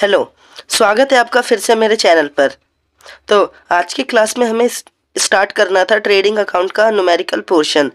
hello स्वागत है आपका फिर से मेरे चैनल पर तो आज की क्लास में हमें स्टार्ट करना था ट्रेडिंग अकाउंट का न्यूमेरिकल पोर्शन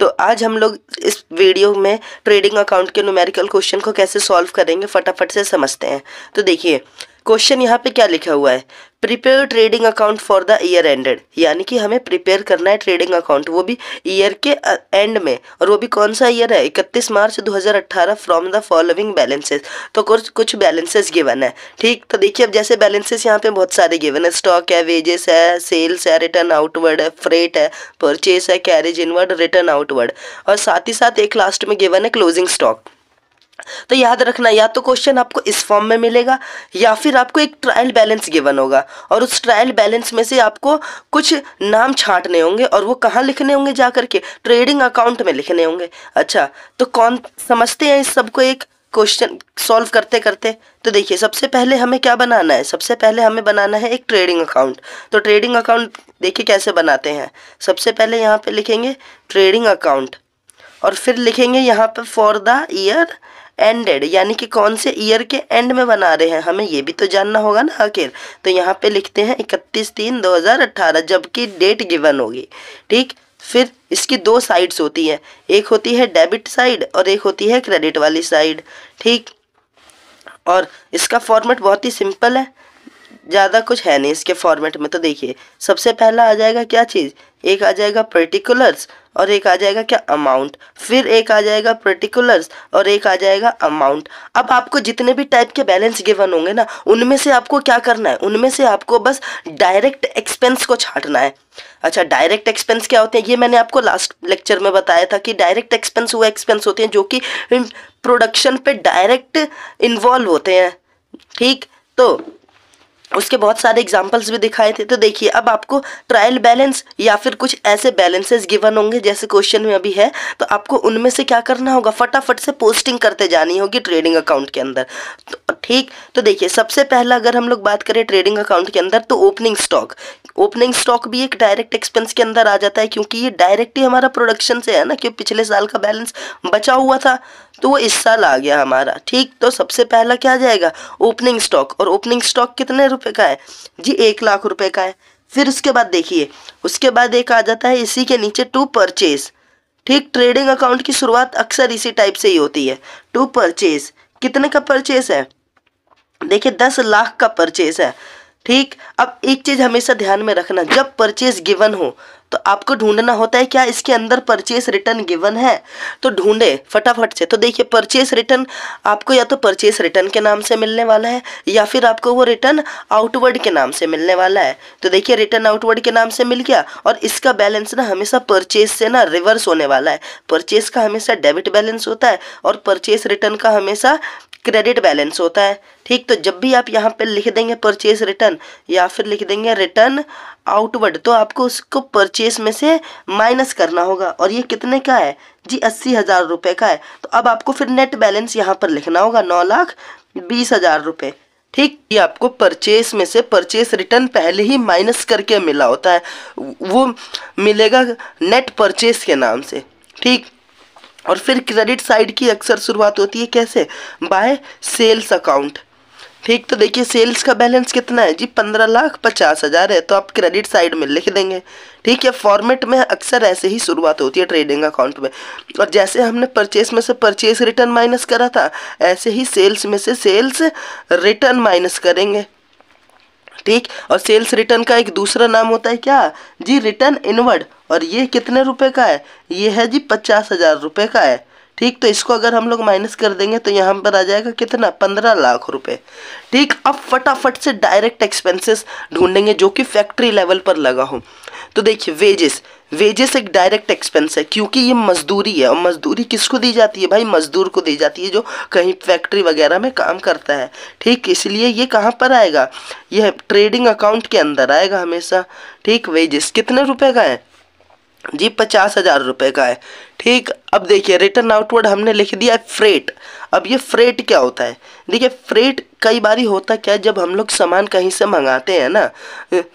तो आज हम लोग इस वीडियो में ट्रेडिंग अकाउंट के न्यूमेरिकल क्वेश्चन को कैसे सॉल्व करेंगे फटाफट से समझते हैं तो देखिए क्वेश्चन यहाँ पे क्या लिखा हुआ है prepare trading account for the year ended यानी कि हमें प्रिपेयर करना है ट्रेडिंग अकाउंट वो भी ईयर के एंड में और वो भी कौन सा ईयर है 31 March 2018 from the following balances तो कुछ कुछ बैलेंसेस गिवन है ठीक तो देखिए अब जैसे बैलेंसेस यहाँ पे बहुत सारे गिवन है स्टॉक है वेजेस है सेल्स है रिटर्न आउटवर्ड है फ्रेट है परचेस है कैरेज इनवर्ड रिटर्न आउटवर्ड और साथ ही साथ एक लास्ट में गिवन है क्लोजिंग स्टॉक तो याद रखना या तो क्वेश्चन आपको इस फॉर्म में मिलेगा या फिर आपको एक ट्रायल बैलेंस गिवन होगा और उस ट्रायल बैलेंस में से आपको कुछ नाम छांटने होंगे और वो कहाँ लिखने होंगे जा करके ट्रेडिंग अकाउंट में लिखने होंगे अच्छा तो कौन समझते हैं इस सबको एक क्वेश्चन सॉल्व करते करते तो देखिए सबसे पहले हमें क्या बनाना है सबसे पहले हमें बनाना है एक ट्रेडिंग अकाउंट तो ट्रेडिंग अकाउंट देखिए कैसे बनाते हैं सबसे पहले यहाँ पे लिखेंगे ट्रेडिंग अकाउंट और फिर लिखेंगे यहाँ पे फॉर द ईयर एंडेड यानी कि कौन से ईयर के एंड में बना रहे हैं हमें ये भी तो जानना होगा ना आखिर तो यहाँ पे लिखते हैं इकतीस तीन दो हज़ार अट्ठारह जबकि डेट गिवन होगी ठीक फिर इसकी दो साइड्स होती हैं एक होती है डेबिट साइड और एक होती है क्रेडिट वाली साइड ठीक और इसका फॉर्मेट बहुत ही सिंपल है ज़्यादा कुछ है नहीं इसके फॉर्मेट में तो देखिए सबसे पहला आ जाएगा क्या चीज़ एक आ जाएगा पर्टिकुलर्स और एक आ जाएगा क्या अमाउंट फिर एक आ जाएगा पर्टिकुलर्स और एक आ जाएगा अमाउंट अब आपको जितने भी टाइप के बैलेंस गिवन होंगे ना उनमें से आपको क्या करना है उनमें से आपको बस डायरेक्ट एक्सपेंस को छाटना है अच्छा डायरेक्ट एक्सपेंस क्या होते हैं ये मैंने आपको लास्ट लेक्चर में बताया था कि डायरेक्ट एक्सपेंस वो एक्सपेंस होते हैं जो कि प्रोडक्शन पे डायरेक्ट इन्वॉल्व होते हैं ठीक तो उसके बहुत सारे एग्जाम्पल्स भी दिखाए थे तो देखिए अब आपको ट्रायल बैलेंस या फिर कुछ ऐसे बैलेंसेस गिवन होंगे जैसे क्वेश्चन में अभी है तो आपको उनमें से क्या करना होगा फटाफट से पोस्टिंग करते जानी होगी ट्रेडिंग अकाउंट के अंदर तो ठीक तो देखिए सबसे पहला अगर हम लोग बात करें ट्रेडिंग अकाउंट के अंदर तो ओपनिंग स्टॉक ओपनिंग स्टॉक भी एक डायरेक्ट एक्सपेंस के अंदर आ जाता है क्योंकि ये डायरेक्ट ही हमारा प्रोडक्शन से है ना कि पिछले साल का बैलेंस बचा हुआ था तो वो इस साल आ गया हमारा ठीक तो सबसे पहला क्या जाएगा ओपनिंग स्टॉक और ओपनिंग स्टॉक कितने रुपए का है जी एक लाख रुपए का है फिर उसके बाद देखिए उसके बाद एक आ जाता है इसी के नीचे टू परचेज ठीक ट्रेडिंग अकाउंट की शुरुआत अक्सर इसी टाइप से ही होती है टू परचेज कितने का परचेज है देखिए दस लाख का परचेज है ठीक अब एक चीज़ हमेशा ध्यान में रखना जब परचेज गिवन हो तो आपको ढूंढना होता है क्या इसके अंदर परचेस रिटर्न गिवन है तो ढूंढे फटाफट से तो देखिए परचेस रिटर्न आपको या तो परचेस रिटर्न के नाम से मिलने वाला है या फिर आपको वो रिटर्न आउटवर्ड के नाम से मिलने वाला है तो देखिए रिटर्न आउटवर्ड के नाम से मिल गया और इसका बैलेंस ना हमेशा परचेस से ना रिवर्स होने वाला है परचेस का हमेशा डेबिट बैलेंस होता है और परचेस रिटर्न का हमेशा क्रेडिट बैलेंस होता है ठीक तो जब भी आप यहाँ पे लिख देंगे परचेस रिटर्न या फिर लिख देंगे रिटर्न आउटवर्ड तो आपको उसको परचेस में से माइनस करना होगा और ये कितने का है जी अस्सी हज़ार रुपये का है तो अब आपको फिर नेट बैलेंस यहाँ पर लिखना होगा नौ लाख बीस हज़ार रुपये ठीक ये आपको परचेस में से परचेस रिटर्न पहले ही माइनस करके मिला होता है वो मिलेगा नेट परचेस के नाम से ठीक और फिर क्रेडिट साइड की अक्सर शुरुआत होती है कैसे बाय सेल्स अकाउंट ठीक तो देखिए सेल्स का बैलेंस कितना है जी पंद्रह लाख पचास हज़ार है तो आप क्रेडिट साइड में लिख देंगे ठीक है फॉर्मेट में अक्सर ऐसे ही शुरुआत होती है ट्रेडिंग अकाउंट में और जैसे हमने परचेस में से परचेस रिटर्न माइनस करा था ऐसे ही सेल्स में से सेल्स रिटर्न माइनस करेंगे ठीक और सेल्स रिटर्न का एक दूसरा नाम होता है क्या जी रिटर्न इनवर्ड और ये कितने रुपए का है ये है जी पचास हज़ार रुपये का है ठीक तो इसको अगर हम लोग माइनस कर देंगे तो यहाँ पर आ जाएगा कितना पंद्रह लाख रुपए ठीक अब फटाफट से डायरेक्ट एक्सपेंसेस ढूंढेंगे जो कि फैक्ट्री लेवल पर लगा हो तो देखिए वेजेस वेजेस एक डायरेक्ट एक्सपेंस है क्योंकि ये मजदूरी है और मजदूरी किसको दी जाती है भाई मजदूर को दी जाती है जो कहीं फैक्ट्री वगैरह में काम करता है ठीक इसलिए ये कहाँ पर आएगा यह ट्रेडिंग अकाउंट के अंदर आएगा हमेशा ठीक वेजेस कितने रुपए का है जी पचास हज़ार रुपये का है ठीक अब देखिए रिटर्न आउटवर्ड हमने लिख दिया फ्रेट अब ये फ्रेट क्या होता है देखिए फ्रेट कई बारी होता क्या है जब हम लोग सामान कहीं से मंगाते हैं ना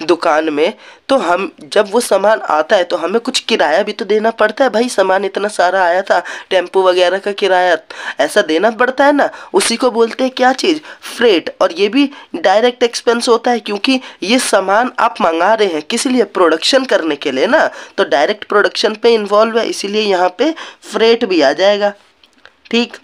दुकान में तो हम जब वो सामान आता है तो हमें कुछ किराया भी तो देना पड़ता है भाई सामान इतना सारा आया था टेम्पो वगैरह का किराया ऐसा देना पड़ता है ना उसी को बोलते हैं क्या चीज़ फ्रेट और ये भी डायरेक्ट एक्सपेंस होता है क्योंकि ये सामान आप मंगा रहे हैं किस लिए प्रोडक्शन करने के लिए ना तो डायरेक्ट प्रोडक्शन पर इन्वॉल्व है इसीलिए यहाँ पे फ्रेट भी आ जाएगा ठीक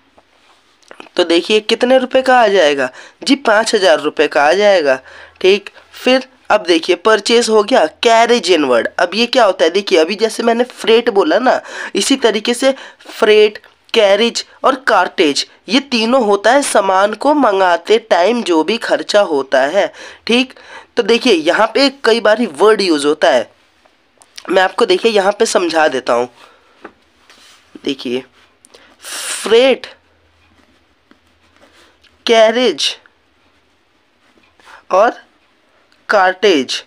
तो देखिए कितने रुपए का आ जाएगा जी पाँच हज़ार रुपये का आ जाएगा ठीक फिर अब देखिए परचेज हो गया कैरेज इनवर्ड अब ये क्या होता है देखिए अभी जैसे मैंने फ्रेट बोला ना इसी तरीके से फ्रेट कैरिज और कार्टेज ये तीनों होता है सामान को मंगाते टाइम जो भी खर्चा होता है ठीक तो देखिए यहाँ पे कई बार वर्ड यूज़ होता है मैं आपको देखिए यहाँ पे समझा देता हूँ देखिए फ्रेट कैरेज और कार्टेज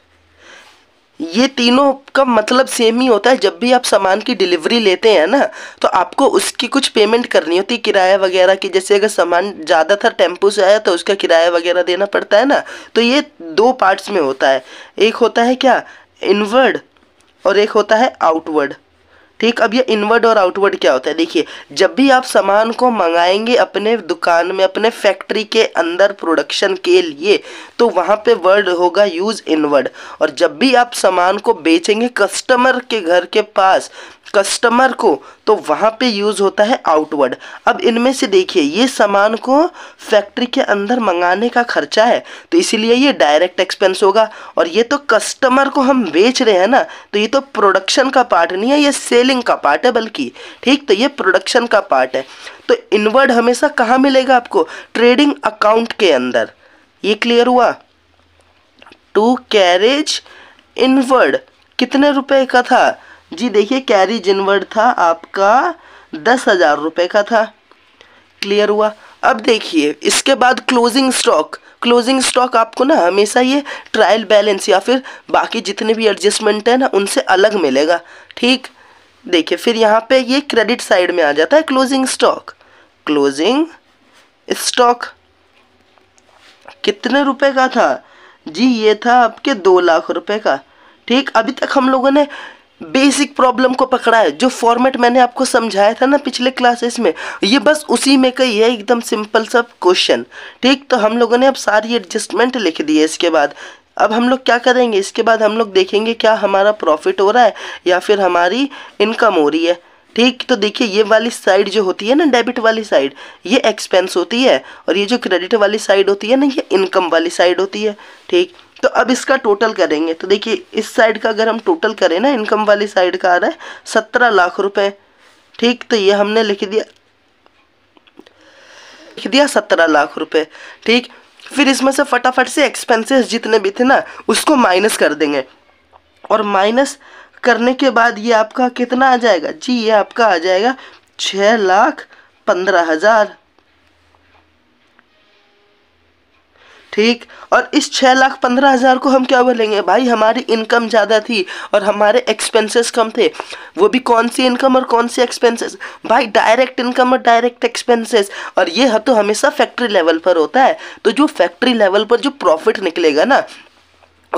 ये तीनों का मतलब सेम ही होता है जब भी आप सामान की डिलीवरी लेते हैं ना तो आपको उसकी कुछ पेमेंट करनी होती है किराया वगैरह की जैसे अगर सामान ज़्यादातर टेम्पो से आया तो उसका किराया वगैरह देना पड़ता है ना तो ये दो पार्ट्स में होता है एक होता है क्या इनवर्ड और एक होता है आउटवर्ड ठीक अब ये इनवर्ड और आउटवर्ड क्या होता है देखिए जब भी आप सामान को मंगाएंगे अपने दुकान में अपने फैक्ट्री के अंदर प्रोडक्शन के लिए तो वहाँ पे वर्ड होगा यूज़ इनवर्ड और जब भी आप सामान को बेचेंगे कस्टमर के घर के पास कस्टमर को तो वहां पे यूज़ होता है आउटवर्ड अब इनमें से देखिए ये सामान को फैक्ट्री के अंदर मंगाने का खर्चा है तो इसीलिए ये डायरेक्ट एक्सपेंस होगा और ये तो कस्टमर को हम बेच रहे हैं ना तो ये तो प्रोडक्शन का पार्ट नहीं है ये सेलिंग का पार्ट है बल्कि ठीक तो ये प्रोडक्शन का पार्ट है तो इनवर्ड हमेशा कहाँ मिलेगा आपको ट्रेडिंग अकाउंट के अंदर ये क्लियर हुआ टू कैरेज इनवर्ड कितने रुपए का था जी देखिए कैरी जिनवर्ड था आपका दस हज़ार रुपये का था क्लियर हुआ अब देखिए इसके बाद क्लोजिंग स्टॉक क्लोजिंग स्टॉक आपको ना हमेशा ये ट्रायल बैलेंस या फिर बाकी जितने भी एडजस्टमेंट है ना उनसे अलग मिलेगा ठीक देखिए फिर यहाँ पे ये क्रेडिट साइड में आ जाता है क्लोजिंग स्टॉक क्लोजिंग स्टॉक कितने रुपए का था जी ये था आपके दो लाख रुपए का ठीक अभी तक हम लोगों ने बेसिक प्रॉब्लम को पकड़ा है जो फॉर्मेट मैंने आपको समझाया था ना पिछले क्लासेस में ये बस उसी में कही है एकदम सिंपल सब क्वेश्चन ठीक तो हम लोगों ने अब सारी एडजस्टमेंट लिख दी है इसके बाद अब हम लोग क्या करेंगे इसके बाद हम लोग देखेंगे क्या हमारा प्रॉफिट हो रहा है या फिर हमारी इनकम हो रही है ठीक तो देखिए ये वाली साइड जो होती है ना डेबिट वाली साइड ये एक्सपेंस होती है और ये जो क्रेडिट वाली साइड होती है ना ये इनकम वाली साइड होती है ठीक तो अब इसका टोटल करेंगे तो देखिए इस साइड का अगर हम टोटल करें ना इनकम वाली साइड का आ रहा है सत्रह लाख रुपए ठीक तो ये हमने लिख दिया लिख दिया सत्रह लाख रुपए ठीक फिर इसमें से फटाफट से एक्सपेंसेस जितने भी थे ना उसको माइनस कर देंगे और माइनस करने के बाद ये आपका कितना आ जाएगा जी ये आपका आ जाएगा छः लाख पंद्रह हज़ार ठीक और इस छः लाख पंद्रह हज़ार को हम क्या बोलेंगे भाई हमारी इनकम ज़्यादा थी और हमारे एक्सपेंसेस कम थे वो भी कौन सी इनकम और कौन सी एक्सपेंसेस भाई डायरेक्ट इनकम और डायरेक्ट एक्सपेंसेस और ये तो हमेशा फैक्ट्री लेवल पर होता है तो जो फैक्ट्री लेवल पर जो प्रॉफिट निकलेगा ना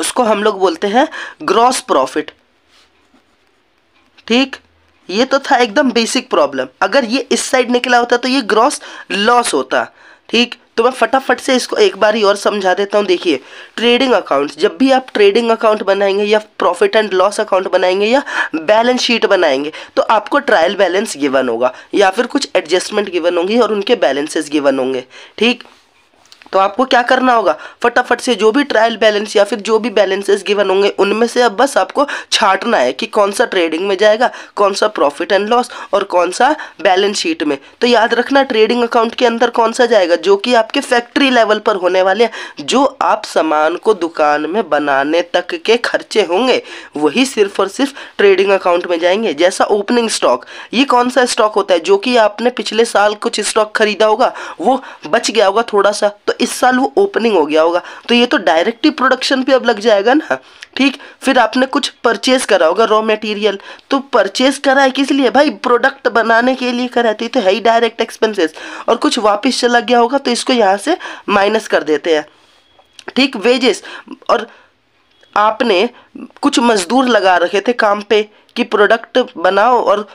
उसको हम लोग बोलते हैं ग्रॉस प्रॉफिट ठीक ये तो था एकदम बेसिक प्रॉब्लम अगर ये इस साइड निकला होता तो ये ग्रॉस लॉस होता ठीक तो मैं फटाफट से इसको एक बार ही और समझा देता हूँ देखिए ट्रेडिंग अकाउंट जब भी आप ट्रेडिंग अकाउंट बनाएंगे या प्रॉफिट एंड लॉस अकाउंट बनाएंगे या बैलेंस शीट बनाएंगे तो आपको ट्रायल बैलेंस गिवन होगा या फिर कुछ एडजस्टमेंट गिवन होंगी और उनके बैलेंसेस गिवन होंगे ठीक तो आपको क्या करना होगा फटाफट से जो भी ट्रायल बैलेंस या फिर जो भी बैलेंसेस गिवन होंगे उनमें से अब बस आपको छाटना है कि कौन सा ट्रेडिंग में जाएगा कौन सा प्रॉफिट एंड लॉस और कौन सा बैलेंस शीट में तो याद रखना ट्रेडिंग अकाउंट के अंदर कौन सा जाएगा जो कि आपके फैक्ट्री लेवल पर होने वाले हैं जो आप सामान को दुकान में बनाने तक के खर्चे होंगे वही सिर्फ और सिर्फ ट्रेडिंग अकाउंट में जाएंगे जैसा ओपनिंग स्टॉक ये कौन सा स्टॉक होता है जो कि आपने पिछले साल कुछ स्टॉक खरीदा होगा वो बच गया होगा थोड़ा सा तो इस साल वो ओपनिंग हो गया होगा तो ये तो डायरेक्ट ही प्रोडक्शन पे अब लग जाएगा ना ठीक फिर आपने कुछ परचेज करा होगा रॉ मटेरियल तो परचेज करा है किस लिए भाई प्रोडक्ट बनाने के लिए करा थी तो, तो है ही डायरेक्ट एक्सपेंसेस और कुछ वापस चला गया होगा तो इसको यहाँ से माइनस कर देते हैं ठीक वेजेस और आपने कुछ मजदूर लगा रखे थे काम पे कि प्रोडक्ट बनाओ और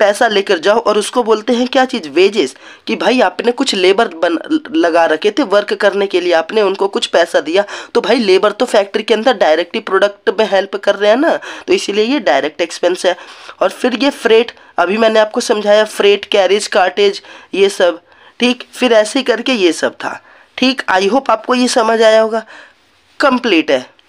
पैसा लेकर जाओ और उसको बोलते हैं क्या चीज़ वेजेस कि भाई आपने कुछ लेबर बन लगा रखे थे वर्क करने के लिए आपने उनको कुछ पैसा दिया तो भाई लेबर तो फैक्ट्री के अंदर डायरेक्टली प्रोडक्ट में हेल्प कर रहे हैं ना तो इसीलिए ये डायरेक्ट एक्सपेंस है और फिर ये फ्रेट अभी मैंने आपको समझाया फ्रेट कैरेज कार्टेज ये सब ठीक फिर ऐसे करके ये सब था ठीक आई होप आपको ये समझ आया होगा कंप्लीट है